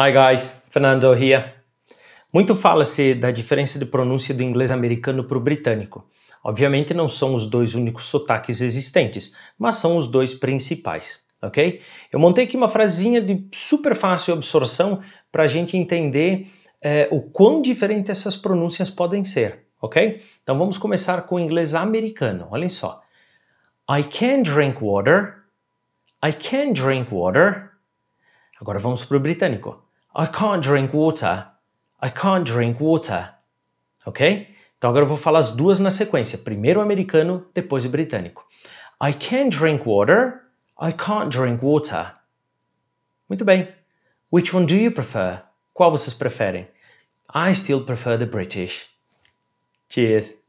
Hi guys, Fernando here. Muito fala-se da diferença de pronúncia do inglês americano para o britânico. Obviamente não são os dois únicos sotaques existentes, mas são os dois principais, ok? Eu montei aqui uma frasinha de super fácil absorção para a gente entender é, o quão diferente essas pronúncias podem ser, ok? Então vamos começar com o inglês americano, olhem só. I can drink water. I can drink water. Agora vamos para o britânico. I can't drink water. I can't drink water. Ok? Então agora eu vou falar as duas na sequência. Primeiro o americano, depois o britânico. I can't drink water. I can't drink water. Muito bem. Which one do you prefer? Qual vocês preferem? I still prefer the British. Cheers.